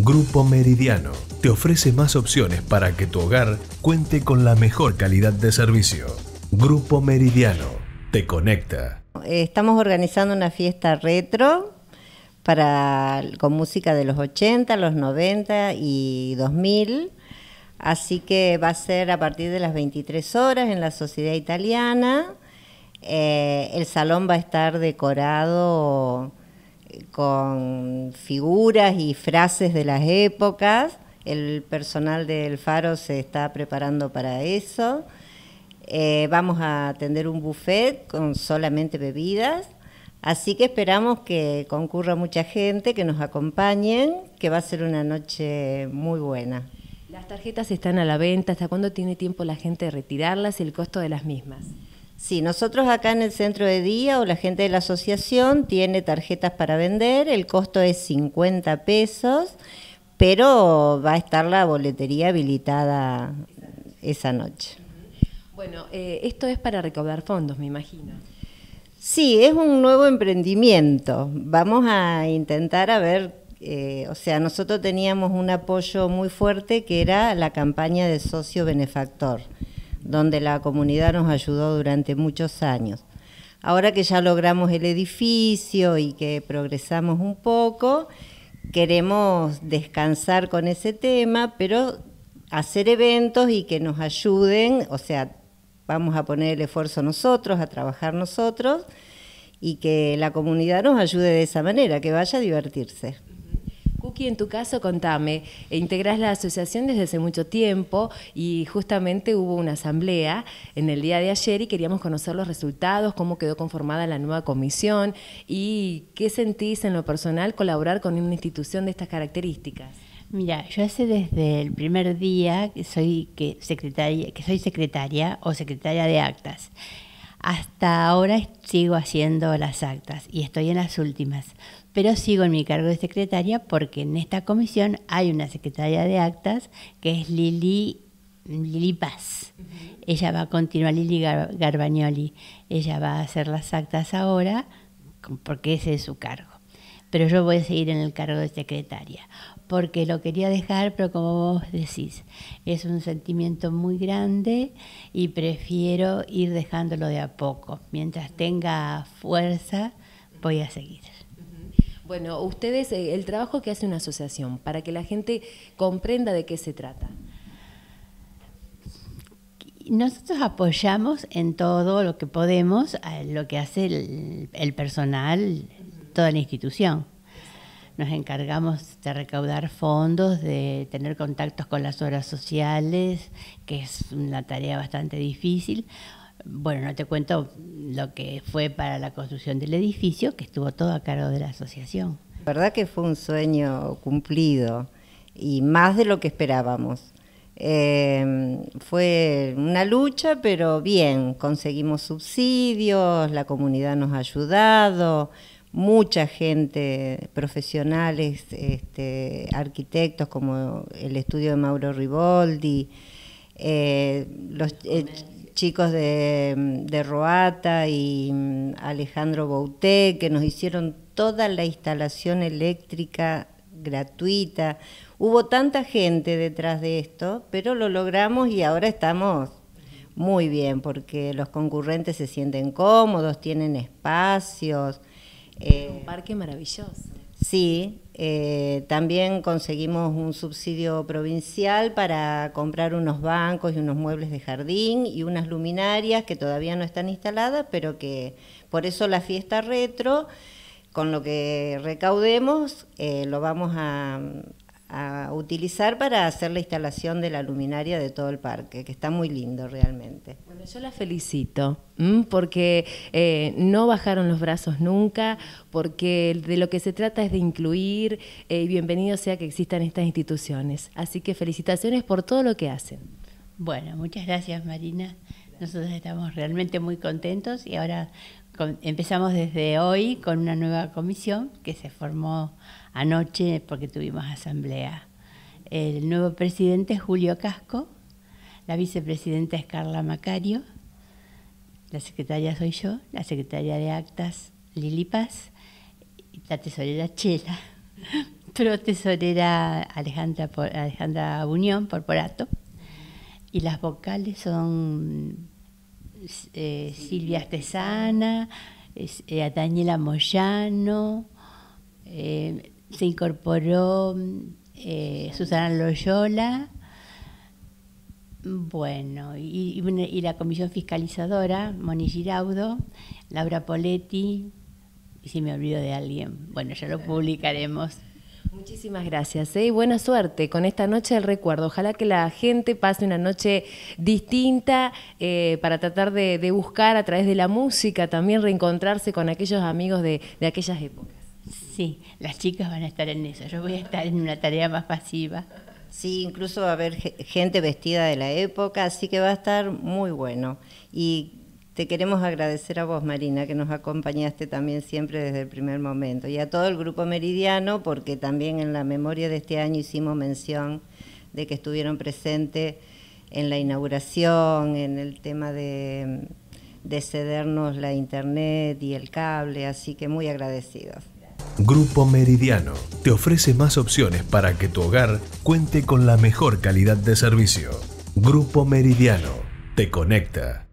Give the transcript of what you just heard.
Grupo Meridiano te ofrece más opciones para que tu hogar cuente con la mejor calidad de servicio. Grupo Meridiano te conecta. Estamos organizando una fiesta retro para, con música de los 80, los 90 y 2000. Así que va a ser a partir de las 23 horas en la Sociedad Italiana. Eh, el salón va a estar decorado con figuras y frases de las épocas. El personal del Faro se está preparando para eso. Eh, vamos a atender un buffet con solamente bebidas. Así que esperamos que concurra mucha gente, que nos acompañen, que va a ser una noche muy buena. Las tarjetas están a la venta. ¿Hasta cuándo tiene tiempo la gente de retirarlas y el costo de las mismas? Sí, nosotros acá en el centro de día o la gente de la asociación tiene tarjetas para vender, el costo es 50 pesos, pero va a estar la boletería habilitada esa noche. Bueno, eh, esto es para recobrar fondos, me imagino. Sí, es un nuevo emprendimiento. Vamos a intentar a ver, eh, o sea, nosotros teníamos un apoyo muy fuerte que era la campaña de socio benefactor donde la comunidad nos ayudó durante muchos años. Ahora que ya logramos el edificio y que progresamos un poco, queremos descansar con ese tema, pero hacer eventos y que nos ayuden, o sea, vamos a poner el esfuerzo nosotros, a trabajar nosotros y que la comunidad nos ayude de esa manera, que vaya a divertirse. Cookie, en tu caso, contame, ¿e integrás la asociación desde hace mucho tiempo y justamente hubo una asamblea en el día de ayer y queríamos conocer los resultados, cómo quedó conformada la nueva comisión y qué sentís en lo personal colaborar con una institución de estas características. Mira, yo hace desde el primer día soy que secretaria, que soy secretaria o secretaria de actas. Hasta ahora sigo haciendo las actas y estoy en las últimas, pero sigo en mi cargo de secretaria porque en esta comisión hay una secretaria de actas que es Lili, Paz. Ella va a continuar, Lili Garbagnoli, ella va a hacer las actas ahora porque ese es su cargo pero yo voy a seguir en el cargo de secretaria, porque lo quería dejar, pero como vos decís, es un sentimiento muy grande y prefiero ir dejándolo de a poco. Mientras tenga fuerza, voy a seguir. Bueno, ustedes, eh, el trabajo que hace una asociación, para que la gente comprenda de qué se trata. Nosotros apoyamos en todo lo que podemos lo que hace el, el personal toda la institución. Nos encargamos de recaudar fondos, de tener contactos con las obras sociales, que es una tarea bastante difícil. Bueno, no te cuento lo que fue para la construcción del edificio, que estuvo todo a cargo de la asociación. La verdad que fue un sueño cumplido y más de lo que esperábamos. Em, fue una lucha, pero bien, conseguimos subsidios, la comunidad nos ha ayudado, mucha gente, profesionales, este, arquitectos como el estudio de Mauro Rivoldi, eh, los eh, chicos de, de, Roata y mm, Alejandro Bouté, que nos hicieron toda la instalación eléctrica gratuita. Hubo tanta gente detrás de esto, pero lo logramos y ahora estamos muy bien, porque los concurrentes se sienten cómodos, tienen espacios, eh, un parque maravilloso. Sí, eh, también conseguimos un subsidio provincial para comprar unos bancos y unos muebles de jardín y unas luminarias que todavía no están instaladas, pero que por eso la fiesta retro, con lo que recaudemos, eh, lo vamos a, a utilizar para hacer la instalación de la luminaria de todo el parque, que está muy lindo realmente. Bueno, yo la felicito, porque eh, no bajaron los brazos nunca, porque de lo que se trata es de incluir eh, y bienvenido sea que existan estas instituciones. Así que felicitaciones por todo lo que hacen. Bueno, muchas gracias Marina. Nosotros estamos realmente muy contentos y ahora empezamos desde hoy con una nueva comisión que se formó anoche porque tuvimos asamblea. El nuevo presidente es Julio Casco, la vicepresidenta es Carla Macario, la secretaria soy yo, la secretaria de actas Lili Paz, y la tesorera Chela, pero tesorera Alejandra, Alejandra por porato, y las vocales son eh, Silvia Artesana, eh, Daniela Moyano, eh, se incorporó eh, Susana Loyola, bueno, y, y, la comisión fiscalizadora, Moni Giraudo, Laura Poletti, y si me olvido de alguien, bueno, ya lo publicaremos. Muchísimas gracias ¿eh? y buena suerte con esta noche del recuerdo. Ojalá que la gente pase una noche distinta eh, para tratar de, buscar a través de la música también reencontrarse con aquellos amigos de, de aquellas épocas. Sí, las chicas van a estar en eso. Yo voy a estar en una tarea más pasiva. Sí, incluso va a haber gente vestida de la época, así que va a estar muy bueno. Y te queremos agradecer a vos, Marina, que nos acompañaste también siempre desde el primer momento, y a todo el grupo meridiano, porque también en la memoria de este año hicimos mención de que estuvieron presentes en la inauguración, en el tema mm, de, cedernos la internet y el cable, así que muy agradecidos. Grupo Meridiano te ofrece más opciones para que tu hogar cuente con la mejor calidad de servicio. Grupo Meridiano te conecta.